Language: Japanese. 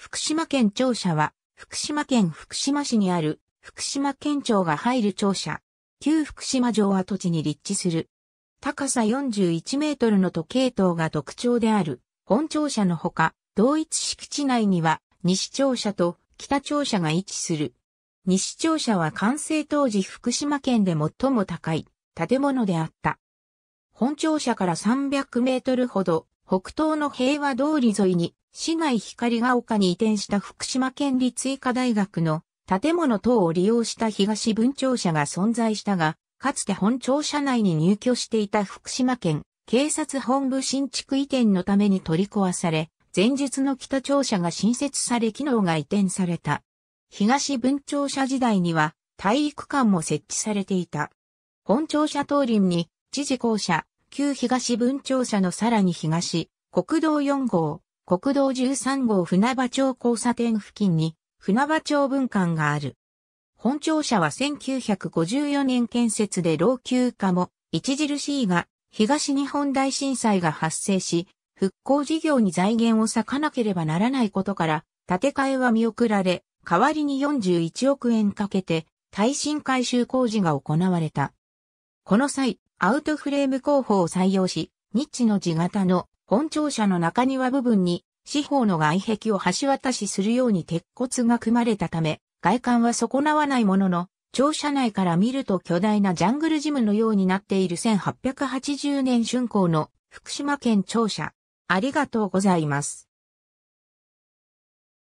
福島県庁舎は、福島県福島市にある、福島県庁が入る庁舎、旧福島城跡地に立地する。高さ41メートルの時計塔が特徴である、本庁舎のほか、同一敷地内には、西庁舎と北庁舎が位置する。西庁舎は完成当時福島県で最も高い建物であった。本庁舎から300メートルほど、北東の平和通り沿いに市内光が丘に移転した福島県立医科大学の建物等を利用した東分庁舎が存在したが、かつて本庁舎内に入居していた福島県警察本部新築移転のために取り壊され、前述の北庁舎が新設され機能が移転された。東分庁舎時代には体育館も設置されていた。本庁舎通りに知事校舎、旧東分庁舎のさらに東、国道4号、国道13号船場町交差点付近に船場町分館がある。本庁舎は1954年建設で老朽化も著しいが、東日本大震災が発生し、復興事業に財源を割かなければならないことから、建て替えは見送られ、代わりに41億円かけて、耐震改修工事が行われた。この際、アウトフレーム工法を採用し、日地の地型の本庁舎の中庭部分に四方の外壁を橋渡しするように鉄骨が組まれたため、外観は損なわないものの、庁舎内から見ると巨大なジャングルジムのようになっている1880年春光の福島県庁舎。ありがとうございます。